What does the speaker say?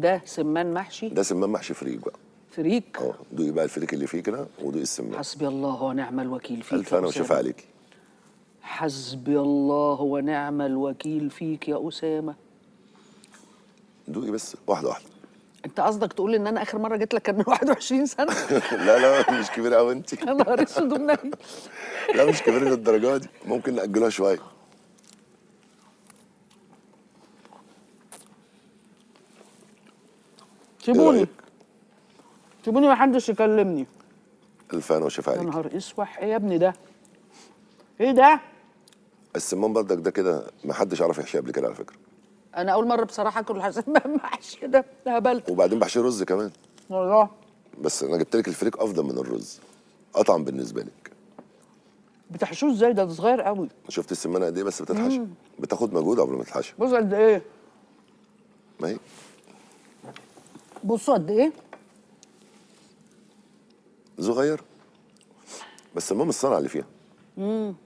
ده سمان محشي ده سمان محشي فريك بقى فريك اه دوقي بقى الفريك اللي فيه كده ودوقي السمان حسبي الله ونعم الوكيل فيك الف انا وشفا عليكي حسبي الله ونعم الوكيل فيك يا اسامه دوقي بس واحده واحده انت قصدك تقول ان انا اخر مره جيت لك كان من 21 سنه لا لا مش كبير قوي انت يا نهار اسود إيه؟ لا مش كبير للدرجه دي ممكن ناجلها شويه سيبوني سيبوني إيه ما حدش يكلمني الفان وشفاء عليك يا نهار اسوح ايه يا ابني ده؟ ايه ده؟ السمان بردك ده كده ما حدش عرف يحشيه قبل كده على فكره انا اول مره بصراحه اكل حسن محشي ده هبلت وبعدين بحشيه رز كمان والله بس انا جبت لك الفريك افضل من الرز اطعم بالنسبه لك بتحشوه ازاي ده, ده صغير قوي شفت السمانه قد ايه بس بتتحشى بتاخد مجهود قبل ما تتحشى بص قد ايه ما هي بصوا قد ايه؟ صغير بس المهم الصنعه اللي فيها امم